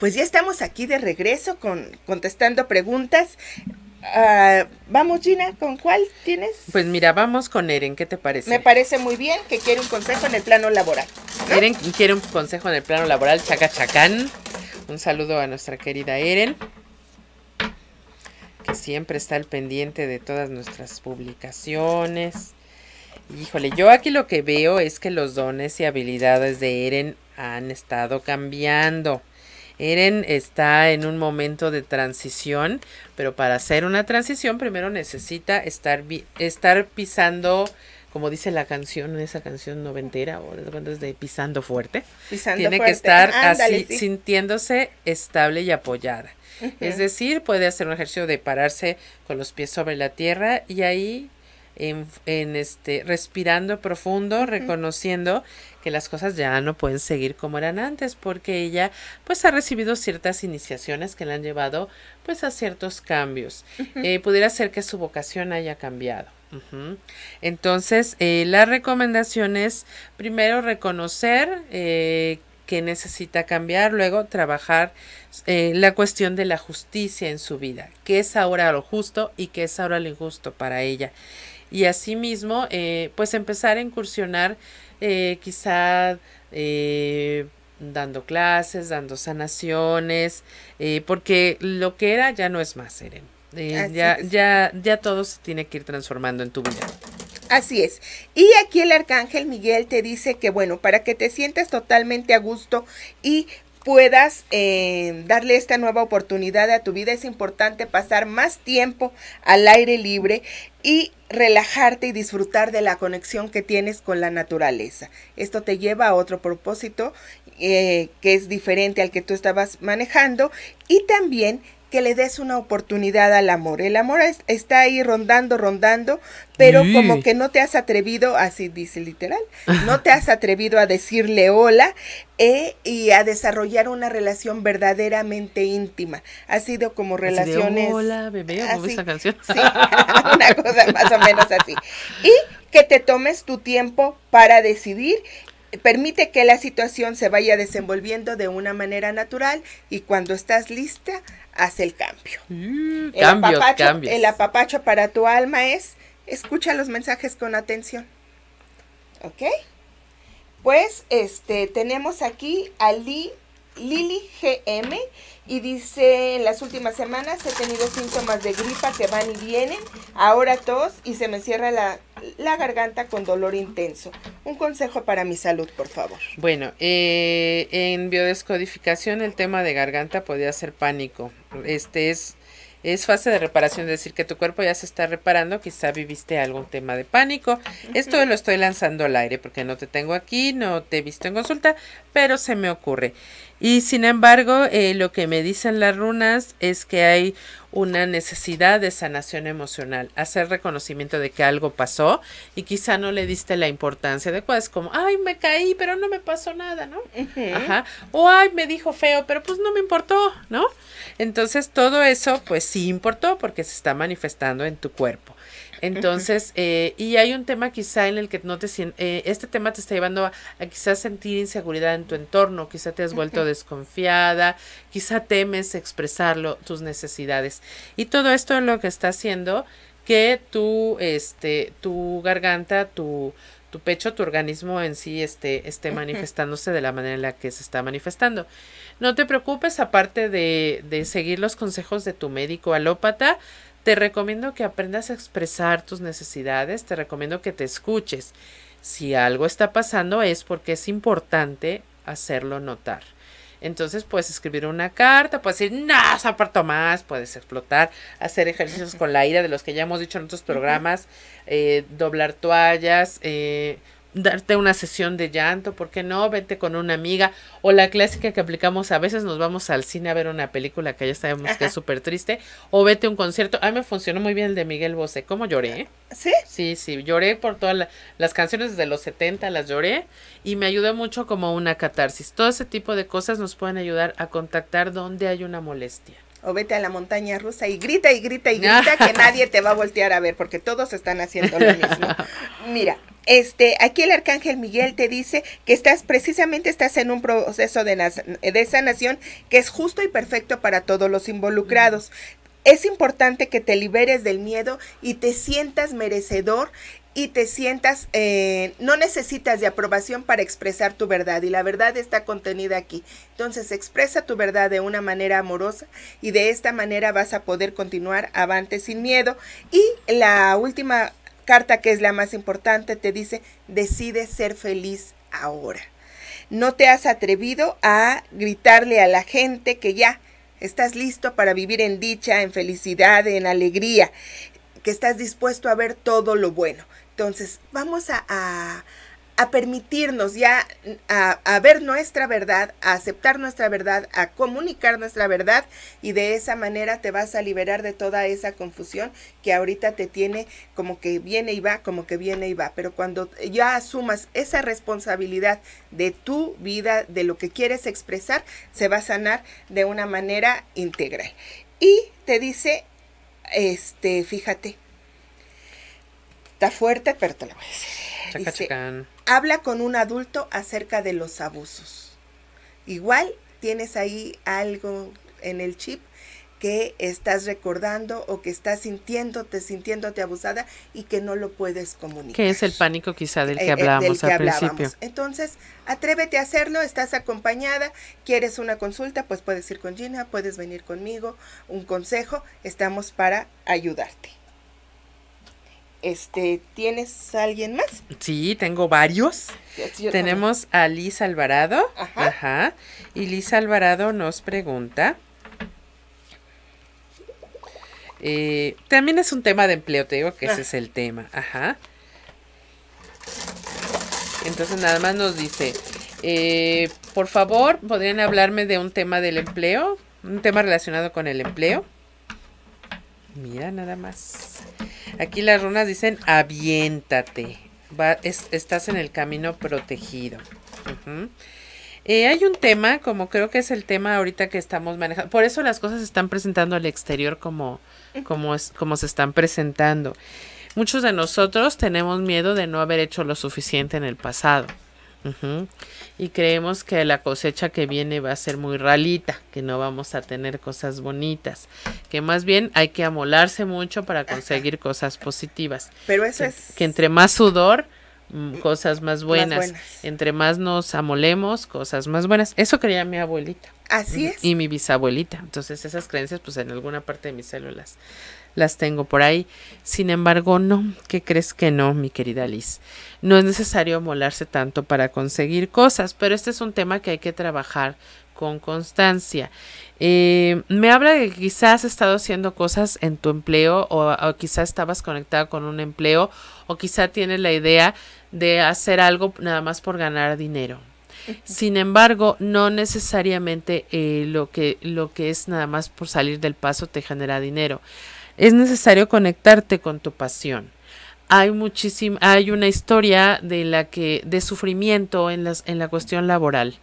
pues ya estamos aquí de regreso con contestando preguntas. Ah, vamos, Gina, ¿con cuál tienes? Pues mira, vamos con Eren, ¿qué te parece? Me parece muy bien que quiere un consejo en el plano laboral. Eren Eren quiere un consejo en el plano laboral, chaca Un saludo a nuestra querida Eren, que siempre está al pendiente de todas nuestras publicaciones. Híjole, yo aquí lo que veo es que los dones y habilidades de Eren han estado cambiando. Eren está en un momento de transición, pero para hacer una transición primero necesita estar, estar pisando como dice la canción, esa canción noventera o de pisando fuerte, pisando tiene que estar así sintiéndose estable y apoyada. Es decir, puede hacer un ejercicio de pararse con los pies sobre la tierra y ahí en, este, respirando profundo, reconociendo que las cosas ya no pueden seguir como eran antes, porque ella pues ha recibido ciertas iniciaciones que la han llevado pues a ciertos cambios. Eh, pudiera ser que su vocación haya cambiado. Entonces, eh, la recomendación es primero reconocer eh, que necesita cambiar, luego trabajar la cuestión de la justicia en su vida, qué es ahora lo justo y qué es ahora lo injusto para ella y así mismo, eh, pues empezar a incursionar eh, quizá eh, dando clases, dando sanaciones, porque lo que era ya no es más, Seren. ya, ya, ya todo se tiene que ir transformando en tu vida. Así es. Y aquí el arcángel Miguel te dice que, bueno, para que te sientas totalmente a gusto y puedas eh, darle esta nueva oportunidad a tu vida, es importante pasar más tiempo al aire libre y relajarte y disfrutar de la conexión que tienes con la naturaleza. Esto te lleva a otro propósito eh, que es diferente al que tú estabas manejando y también que le des una oportunidad al amor. El amor está ahí rondando, rondando, pero como que no te has atrevido, así dice literal, no te has atrevido a decirle hola eh, y a desarrollar una relación verdaderamente íntima. Ha sido como relaciones... hola, bebé, o esa canción? Sí, una cosa más o menos así. Y que te tomes tu tiempo para decidir Permite que la situación se vaya desenvolviendo de una manera natural y cuando estás lista, haz el cambio. Mm, el, el apapacho para tu alma es escucha los mensajes con atención. ¿Ok? Pues este tenemos aquí a Lee Lili GM y dice, en las últimas semanas he tenido síntomas de gripa que van y vienen, ahora tos y se me cierra la, la garganta con dolor intenso. Un consejo para mi salud, por favor. Bueno, eh, en biodescodificación el tema de garganta podría ser pánico. Este es... Es fase de reparación, es decir, que tu cuerpo ya se está reparando, quizá viviste algún tema de pánico. Esto lo estoy lanzando al aire porque no te tengo aquí, no te he visto en consulta, pero se me ocurre. Y sin embargo, eh, lo que me dicen las runas es que hay una necesidad de sanación emocional, hacer reconocimiento de que algo pasó y quizá no le diste la importancia adecuada. Es como, ay, me caí, pero no me pasó nada, ¿no? Ajá. O ay, me dijo feo, pero pues no me importó, ¿no? Entonces todo eso, pues sí importó porque se está manifestando en tu cuerpo. Entonces, eh, y hay un tema quizá en el que no te eh, este tema te está llevando a, quizás sentir inseguridad en tu entorno, quizá te has vuelto desconfiada, quizá temes expresarlo, tus necesidades. Y todo esto es lo que está haciendo que tu, este, tu garganta, tu, tu pecho, tu organismo en sí esté, esté manifestándose de la manera en la que se está manifestando. No te preocupes, aparte de, de seguir los consejos de tu médico alópata, te recomiendo que aprendas a expresar tus necesidades, te recomiendo que te escuches. Si algo está pasando es porque es importante hacerlo notar. Entonces puedes escribir una carta, puedes decir, no, aparto más, puedes explotar, hacer ejercicios con la ira de los que ya hemos dicho en otros programas, eh, doblar toallas, eh, darte una sesión de llanto, ¿por qué no? Vete con una amiga. O la clásica que aplicamos a veces, nos vamos al cine a ver una película que ya sabemos que es súper triste. O vete a un concierto. A mí me funcionó muy bien el de Miguel Bosé. ¿Cómo lloré? ¿Sí? Sí, sí, lloré por todas las canciones de los 70, las lloré. Y me ayudó mucho como una catarsis. Todo ese tipo de cosas nos pueden ayudar a contactar donde hay una molestia o vete a la montaña rusa y grita y grita y grita que nadie te va a voltear a ver porque todos están haciendo lo mismo. Mira, este, aquí el arcángel Miguel te dice que estás precisamente estás en un proceso de, de sanación que es justo y perfecto para todos los involucrados. Mm. Es importante que te liberes del miedo y te sientas merecedor y te sientas, eh, no necesitas de aprobación para expresar tu verdad y la verdad está contenida aquí. Entonces expresa tu verdad de una manera amorosa y de esta manera vas a poder continuar avante sin miedo. Y la última carta que es la más importante te dice, decide ser feliz ahora. No te has atrevido a gritarle a la gente que ya estás listo para vivir en dicha, en felicidad, en alegría que estás dispuesto a ver todo lo bueno. Entonces, vamos a, permitirnos ya a, ver nuestra verdad, a aceptar nuestra verdad, a comunicar nuestra verdad y de esa manera te vas a liberar de toda esa confusión que ahorita te tiene como que viene y va, como que viene y va. Pero cuando ya asumas esa responsabilidad de tu vida, de lo que quieres expresar, se va a sanar de una manera integral. Y te dice, este, fíjate, Está fuerte, pero te lo voy a decir. Habla con un adulto acerca de los abusos. Igual tienes ahí algo en el chip que estás recordando o que estás sintiéndote, sintiéndote abusada y que no lo puedes comunicar. Que es el pánico quizá del que eh, eh, hablábamos al principio. Entonces, atrévete a hacerlo, estás acompañada, quieres una consulta, pues puedes ir con Gina, puedes venir conmigo, un consejo, estamos para ayudarte. Este, ¿tienes alguien más? Sí, tengo varios. Tenemos a Liz Alvarado. Ajá. Y Liz Alvarado nos pregunta. Eh, también es un tema de empleo, te digo que ese es ah. el tema. Ajá. Entonces nada más nos dice, eh, por favor, ¿podrían hablarme de un tema del empleo? Un tema relacionado con el empleo. Mira, nada más. Aquí las runas dicen, aviéntate. estás en el camino protegido. Eh, hay un tema, como creo que es el tema ahorita que estamos manejando. Por eso las cosas se están presentando al exterior como, como, es, como se están presentando. Muchos de nosotros tenemos miedo de no haber hecho lo suficiente en el pasado. Y creemos que la cosecha que viene va a ser muy ralita, que no vamos a tener cosas bonitas, que más bien hay que amolarse mucho para conseguir cosas positivas. Pero eso es... Que entre más sudor, mm, mm, cosas más buenas. más buenas. Entre más nos amolemos, cosas más buenas. Eso creía mi abuelita. Así es. Y mi bisabuelita. Entonces esas creencias, pues en alguna parte de mis células las tengo por ahí. Sin embargo, no, ¿qué crees que no, mi querida Liz? No es necesario molarse tanto para conseguir cosas, pero este es un tema que hay que trabajar con constancia. Eh, me habla de que quizás has estado haciendo cosas en tu empleo o, quizás estabas conectada con un empleo o quizá tienes la idea de hacer algo nada más por ganar dinero. Sin embargo, no necesariamente eh, lo, que, lo que es nada más por salir del paso te genera dinero es necesario conectarte con tu pasión. Hay hay una historia de la que, de sufrimiento en las, en la cuestión laboral.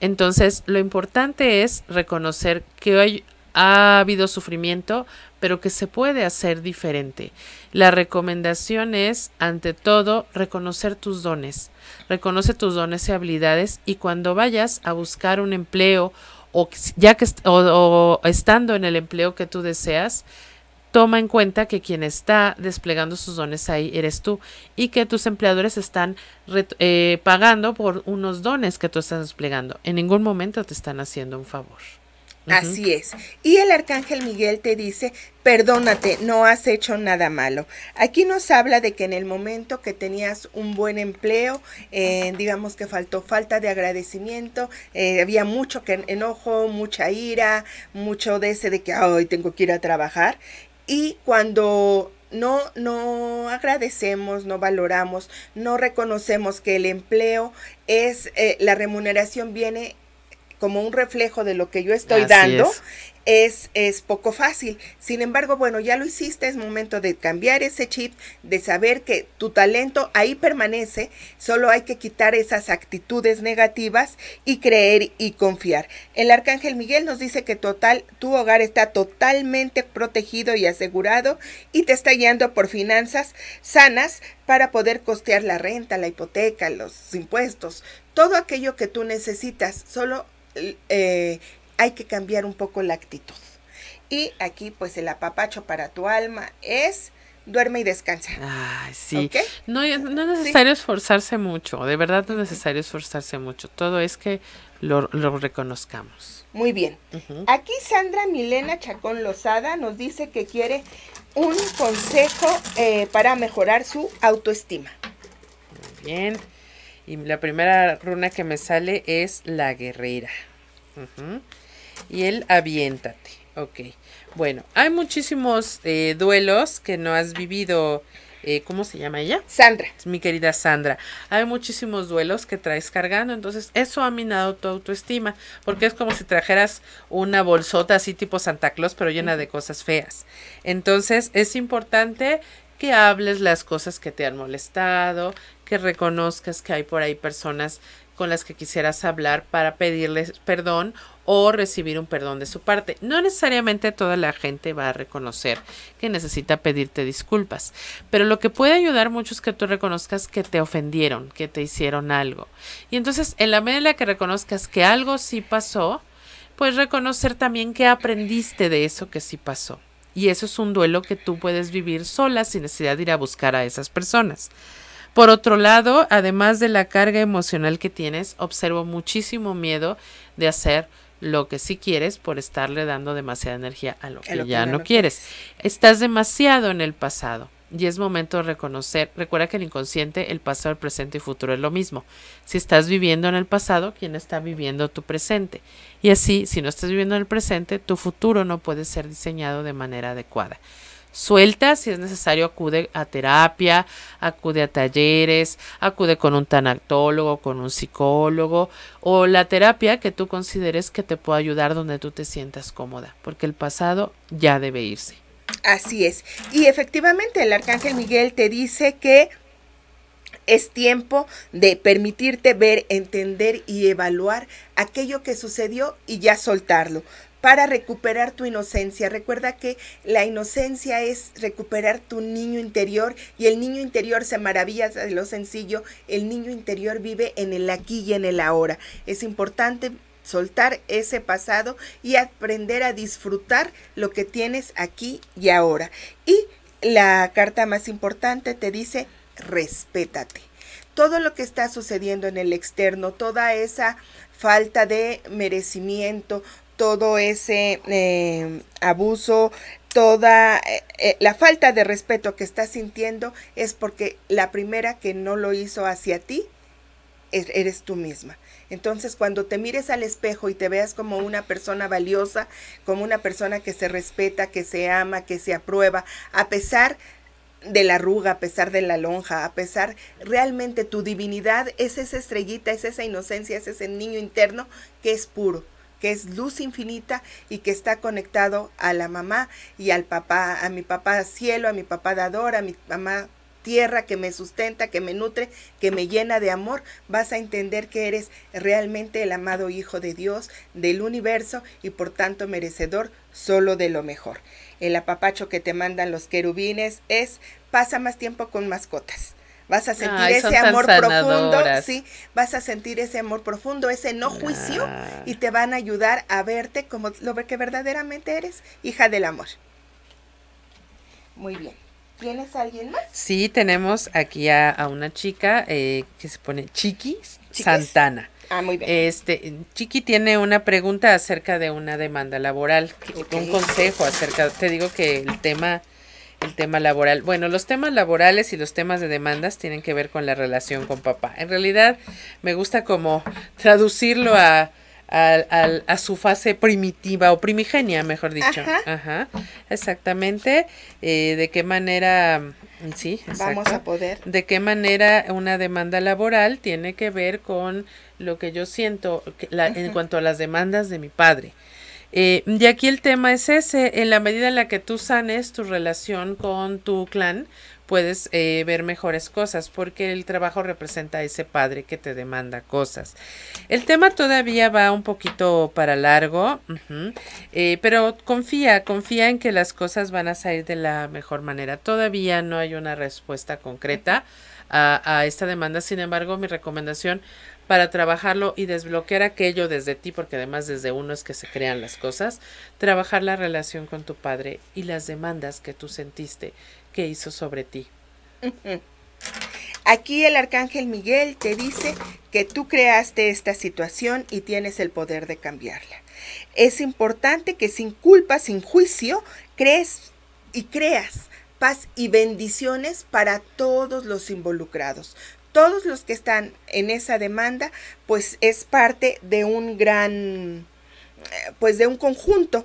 Entonces, lo importante es reconocer que ha habido sufrimiento, pero que se puede hacer diferente. La recomendación es, ante todo, reconocer tus dones. Reconoce tus dones y habilidades y cuando vayas a buscar un empleo o ya que o estando en el empleo que tú deseas, Toma en cuenta que quien está desplegando sus dones ahí eres tú y que tus empleadores están eh, pagando por unos dones que tú estás desplegando. En ningún momento te están haciendo un favor. Así es. Y el arcángel Miguel te dice, perdónate, no has hecho nada malo. Aquí nos habla de que en el momento que tenías un buen empleo, eh, digamos que faltó falta de agradecimiento, eh, había mucho enojo, mucha ira, mucho de ese de que hoy tengo que ir a trabajar. Y cuando no, no agradecemos, no valoramos, no reconocemos que el empleo es, eh, la remuneración viene como un reflejo de lo que yo estoy dando, es, poco fácil. Sin embargo, bueno, ya lo hiciste, es momento de cambiar ese chip, de saber que tu talento ahí permanece, solo hay que quitar esas actitudes negativas y creer y confiar. El arcángel Miguel nos dice que total, tu hogar está totalmente protegido y asegurado y te está guiando por finanzas sanas para poder costear la renta, la hipoteca, los impuestos, todo aquello que tú necesitas, solo eh, hay que cambiar un poco la actitud. Y aquí pues el apapacho para tu alma es duerme y descansa. Ah, sí. No, es necesario esforzarse mucho, de verdad no es necesario esforzarse mucho, todo es que lo, reconozcamos. Muy bien. Aquí Sandra Milena Chacón Lozada nos dice que quiere un consejo eh, para mejorar su autoestima. Muy bien. Y la primera runa que me sale es la guerrera. Ajá y él, aviéntate. Ok, bueno, hay muchísimos eh, duelos que no has vivido. Eh, ¿Cómo se llama ella? Sandra. Mi querida Sandra. Hay muchísimos duelos que traes cargando, entonces eso ha minado tu autoestima, porque es como si trajeras una bolsota así tipo Santa Claus, pero llena de cosas feas. Entonces es importante que hables las cosas que te han molestado, que reconozcas que hay por ahí personas con las que quisieras hablar para pedirles perdón o recibir un perdón de su parte. No necesariamente toda la gente va a reconocer que necesita pedirte disculpas, pero lo que puede ayudar mucho es que tú reconozcas que te ofendieron, que te hicieron algo. Y entonces, en la medida en la que reconozcas que algo sí pasó, puedes reconocer también que aprendiste de eso que sí pasó. Y eso es un duelo que tú puedes vivir sola sin necesidad de ir a buscar a esas personas. Por otro lado, además de la carga emocional que tienes, observo muchísimo miedo de hacer lo que sí quieres por estarle dando demasiada energía a lo, que, ya, no, quieres. quieres. Estás demasiado en el pasado y es momento de reconocer, recuerda que el inconsciente, el pasado, el presente y futuro es lo mismo. Si estás viviendo en el pasado, ¿quién está viviendo tu presente? Y así, si no estás viviendo en el presente, tu futuro no puede ser diseñado de manera adecuada suelta, si es necesario acude a terapia, acude a talleres, acude con un tanatólogo, con un psicólogo o la terapia que tú consideres que te pueda ayudar donde tú te sientas cómoda, porque el pasado ya debe irse. Así es. Y efectivamente el arcángel Miguel te dice que es tiempo de permitirte ver, entender y evaluar aquello que sucedió y ya soltarlo para recuperar tu inocencia. Recuerda que la inocencia es recuperar tu niño interior y el niño interior se maravilla de lo sencillo. El niño interior vive en el aquí y en el ahora. Es importante soltar ese pasado y aprender a disfrutar lo que tienes aquí y ahora. Y la carta más importante te dice, respétate. Todo lo que está sucediendo en el externo, toda esa falta de merecimiento, todo ese eh, abuso, toda eh, eh, la falta de respeto que estás sintiendo es porque la primera que no lo hizo hacia ti eres tú misma. Entonces, cuando te mires al espejo y te veas como una persona valiosa, como una persona que se respeta, que se ama, que se aprueba, a pesar de la arruga, a pesar de la lonja, a pesar realmente tu divinidad es esa estrellita, es esa inocencia, es ese niño interno que es puro que es luz infinita y que está conectado a la mamá y al papá, a mi papá cielo, a mi papá dador, a mi mamá tierra que me sustenta, que me nutre, que me llena de amor, vas a entender que eres realmente el amado Hijo de Dios, del universo y por tanto merecedor solo de lo mejor. El apapacho que te mandan los querubines es pasa más tiempo con mascotas vas a sentir ese amor profundo, sí, vas a sentir ese amor profundo, ese no juicio ah. y te van a ayudar a verte como lo que verdaderamente eres, hija del amor. Muy bien. ¿Tienes alguien más? Sí, tenemos aquí a, una chica eh, que se pone Chiqui Santana. Ah, muy bien. Este, Chiqui tiene una pregunta acerca de una demanda laboral, un consejo acerca, te digo que el tema el tema laboral. Bueno, los temas laborales y los temas de demandas tienen que ver con la relación con papá. En realidad, me gusta como traducirlo a, su fase primitiva o primigenia, mejor dicho. Ajá. exactamente. Eh, de qué manera, sí, vamos a poder. De qué manera una demanda laboral tiene que ver con lo que yo siento en cuanto a las demandas de mi padre y eh, aquí el tema es ese, en la medida en la que tú sanes tu relación con tu clan, puedes eh, ver mejores cosas, porque el trabajo representa a ese padre que te demanda cosas. El tema todavía va un poquito para largo, eh, pero confía, confía en que las cosas van a salir de la mejor manera. Todavía no hay una respuesta concreta a esta demanda, sin embargo, mi recomendación para trabajarlo y desbloquear aquello desde ti, porque además desde uno es que se crean las cosas, trabajar la relación con tu padre y las demandas que tú sentiste que hizo sobre ti. Aquí el arcángel Miguel te dice que tú creaste esta situación y tienes el poder de cambiarla. Es importante que sin culpa, sin juicio, crees y creas paz y bendiciones para todos los involucrados, todos los que están en esa demanda, pues es parte de un gran, eh, pues de un conjunto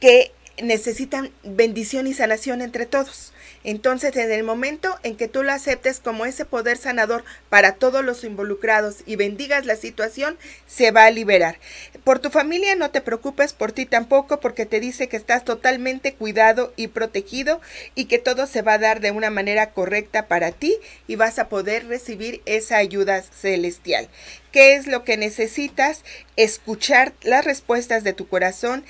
que necesitan bendición y sanación entre todos. Entonces, en el momento en que tú lo aceptes como ese poder sanador para todos los involucrados y bendigas la situación, se va a liberar. Por tu familia no te preocupes, por ti tampoco, porque te dice que estás totalmente cuidado y protegido y que todo se va a dar de una manera correcta para ti y vas a poder recibir esa ayuda celestial. ¿Qué es lo que necesitas? Escuchar las respuestas de tu corazón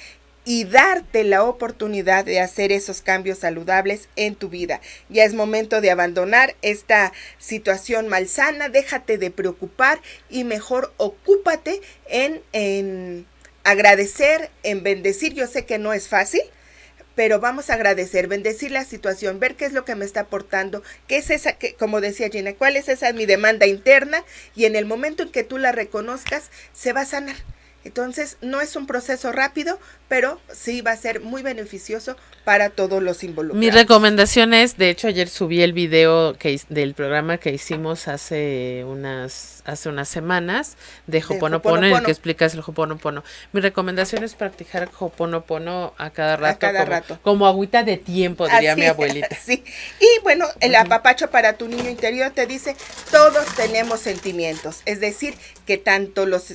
y darte la oportunidad de hacer esos cambios saludables en tu vida. Ya es momento de abandonar esta situación malsana, déjate de preocupar y mejor ocúpate en, en agradecer, en bendecir. Yo sé que no es fácil, pero vamos a agradecer, bendecir la situación, ver qué es lo que me está aportando, qué es esa, que, como decía Gina, cuál es esa mi demanda interna y en el momento en que tú la reconozcas, se va a sanar. Entonces, no es un proceso rápido, pero sí va a ser muy beneficioso para todos los involucrados. Mi recomendación es, de hecho, ayer subí el video que, del programa que hicimos hace unas, hace unas semanas de Hoponopono, en el que explicas el Hoponopono. Mi recomendación es practicar Hoponopono a cada rato. A cada como, rato. Como agüita de tiempo, diría mi abuelita. Sí. Y bueno, el apapacho para tu niño interior te dice, todos tenemos sentimientos. Es decir, que tanto los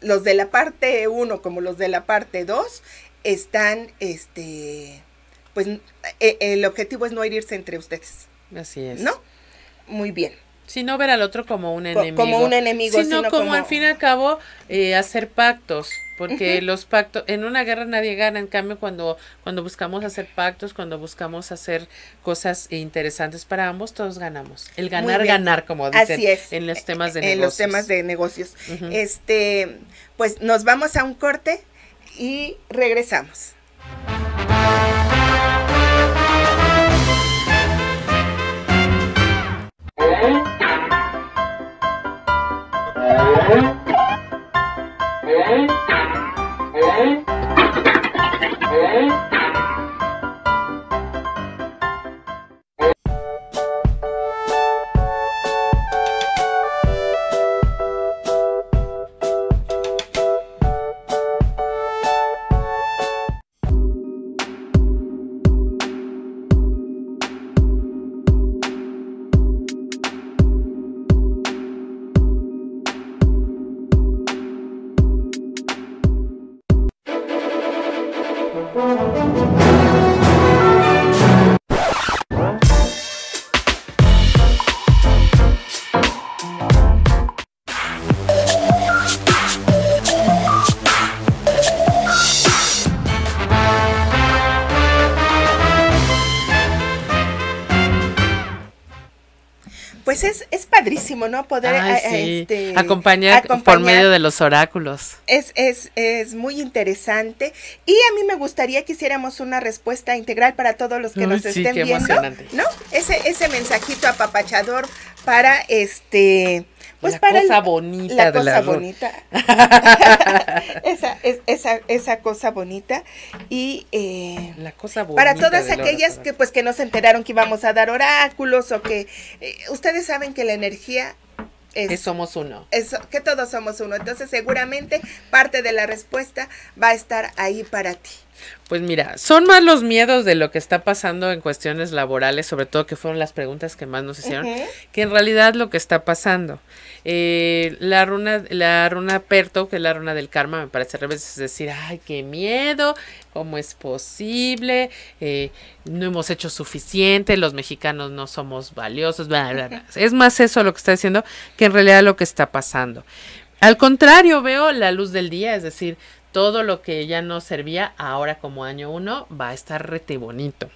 los de la parte 1 como los de la parte 2 están, este, pues e, el objetivo es no herirse entre ustedes. Así es. ¿No? Muy bien. Si ver al otro como un enemigo. Como un enemigo. Sino, como, al fin y al cabo eh, hacer pactos. Porque los pactos, en una guerra nadie gana, en cambio cuando, cuando buscamos hacer pactos, cuando buscamos hacer cosas interesantes para ambos, todos ganamos. El ganar, ganar, como dicen Así es. en los temas de negocios. En los temas de negocios. Este, pues nos vamos a un corte y regresamos. ¿Eh? Thank you. ¿no? Poder eh, este, acompañar, por medio de los oráculos. Es, muy interesante. Y a mí me gustaría que hiciéramos una respuesta integral para todos los que nos estén viendo. ¿No? Ese, ese mensajito apapachador para este. Pues para cosa bonita la cosa bonita. esa, cosa bonita y eh, la cosa para todas aquellas que pues que no se enteraron que íbamos a dar oráculos o que eh, ustedes saben que la energía es, que somos uno. Es, que todos somos uno. Entonces seguramente parte de la respuesta va a estar ahí para ti. Pues mira, son más los miedos de lo que está pasando en cuestiones laborales, sobre todo que fueron las preguntas que más nos hicieron, que en realidad lo que está pasando. Eh, la runa, la runa Perto, que es la runa del karma, me parece al revés, es decir, ay, qué miedo, cómo es posible, eh, no hemos hecho suficiente, los mexicanos no somos valiosos, bla, bla, bla. Es más eso lo que está diciendo que en realidad lo que está pasando. Al contrario, veo la luz del día, es decir, todo lo que ya no servía, ahora como año uno, va a estar rete bonito.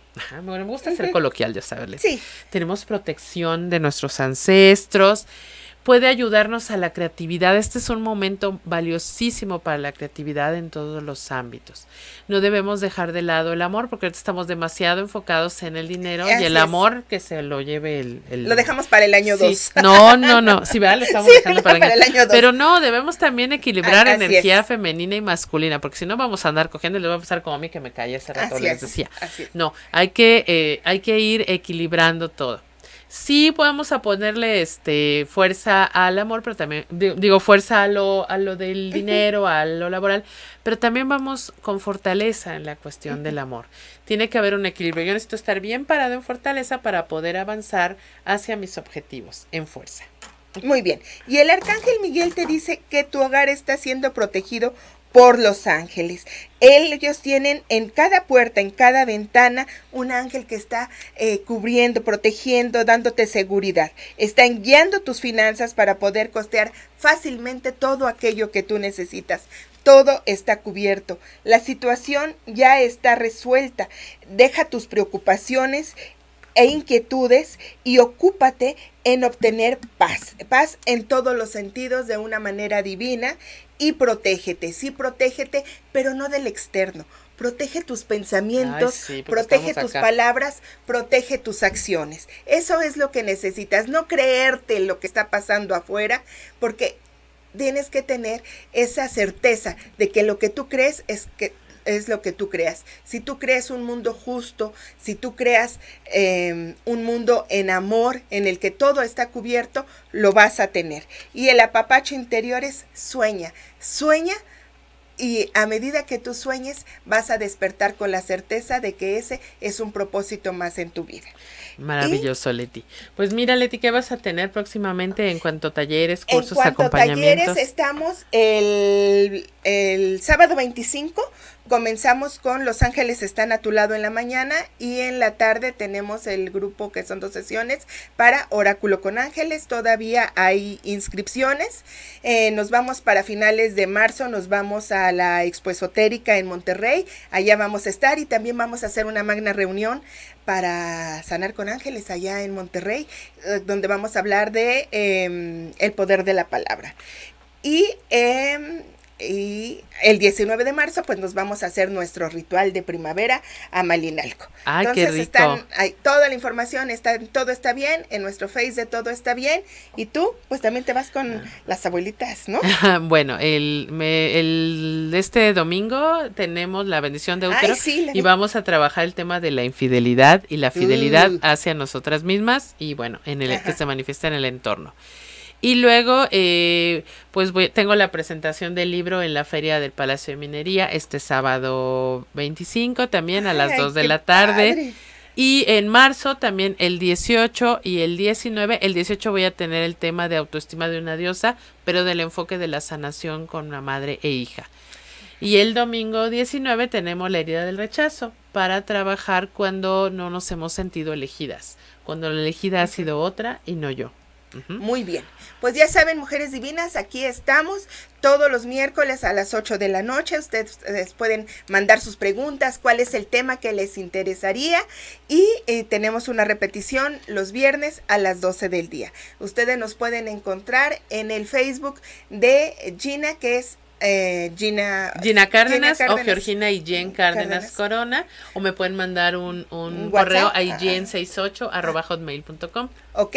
me gusta ser coloquial, ya sabes. Sí. Tenemos protección de nuestros ancestros puede ayudarnos a la creatividad. Este es un momento valiosísimo para la creatividad en todos los ámbitos. No debemos dejar de lado el amor porque estamos demasiado enfocados en el dinero y el amor que se lo lleve el, Lo dejamos para el año 2. No, no, no. Sí, vale Lo estamos para, el año 2. Pero no, debemos también equilibrar ah, energía femenina y masculina porque si no vamos a andar cogiendo y le va a pasar como a mí que me callé hace rato, les decía. No, hay que, eh, hay que ir equilibrando todo sí podemos a ponerle este fuerza al amor, pero también digo fuerza a lo a lo del dinero, a lo laboral, pero también vamos con fortaleza en la cuestión del amor. Tiene que haber un equilibrio. Yo necesito estar bien parado en fortaleza para poder avanzar hacia mis objetivos en fuerza. Muy bien. Y el arcángel Miguel te dice que tu hogar está siendo protegido por los ángeles. Ellos tienen en cada puerta, en cada ventana, un ángel que está eh, cubriendo, protegiendo, dándote seguridad. Están guiando tus finanzas para poder costear fácilmente todo aquello que tú necesitas. Todo está cubierto. La situación ya está resuelta. Deja tus preocupaciones e inquietudes y ocúpate en obtener paz, paz en todos los sentidos de una manera divina y protégete, sí, protégete, pero no del externo. Protege tus pensamientos, protege tus palabras, protege tus acciones. Eso es lo que necesitas, no creerte lo que está pasando afuera, porque tienes que tener esa certeza de que lo que tú crees es que es lo que tú creas. Si tú crees un mundo justo, si tú creas em, un mundo en amor, en el que todo está cubierto, lo vas a tener. Y el apapacho interior es sueña, sueña. Y a medida que tú sueñes, vas a despertar con la certeza de que ese es un propósito más en tu vida. Maravilloso, Leti. Pues mira, Leti, ¿qué vas a tener próximamente en cuanto a talleres, cursos, en cuanto acompañamientos? talleres, estamos el, el sábado 25 Comenzamos con Los Ángeles están a tu lado en la mañana y en la tarde tenemos el grupo que son dos sesiones para Oráculo con Ángeles. Todavía hay inscripciones. Eh, nos vamos para finales de marzo, nos vamos a la Expo Esotérica en Monterrey. Allá vamos a estar y también vamos a hacer una magna reunión para sanar con ángeles allá en Monterrey, eh, donde vamos a hablar de em, el poder de la palabra. Y em, y el 19 de marzo pues nos vamos a hacer nuestro ritual de primavera a Malinalco. Ah, Entonces qué rico. están hay, toda la información está todo está bien en nuestro Face de todo está bien y tú pues también te vas con ah. las abuelitas, ¿no? Ah, bueno, el, me, el este domingo tenemos la bendición de útero. y vamos a trabajar el tema de la infidelidad y la fidelidad mm. hacia nosotras mismas y bueno, en el que se manifiesta en el entorno. Y luego, eh, pues tengo la presentación del libro en la Feria del Palacio de Minería este sábado 25 también a las dos 2 de la tarde. Y en marzo también el 18 y el 19. El 18 voy a tener el tema de autoestima de una diosa, pero del enfoque de la sanación con una madre e hija. Y el domingo 19 tenemos la herida del rechazo para trabajar cuando no nos hemos sentido elegidas, cuando la elegida ha sido otra y no yo. Muy bien. Pues ya saben, mujeres divinas, aquí estamos todos los miércoles a las 8 de la noche. Ustedes, pueden mandar sus preguntas, cuál es el tema que les interesaría. Y eh, tenemos una repetición los viernes a las 12 del día. Ustedes nos pueden encontrar en el Facebook de Gina, que es eh, Gina, Cárdenas, o Georgina y Jen Cárdenas, Corona o me pueden mandar un, correo a jen68 arroba hotmail.com. Ok,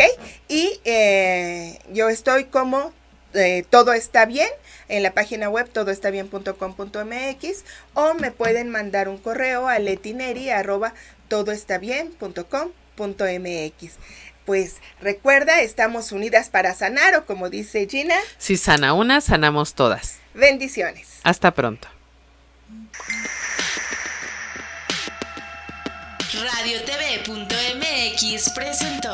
y eh, yo estoy como eh, todo está bien en la página web todoestabien.com.mx o me pueden mandar un correo a letineri arroba todoestabien.com.mx pues recuerda, estamos unidas para sanar o como dice Gina. Si sana una, sanamos todas. Bendiciones. Hasta pronto. Radio RadioTV.mx presentó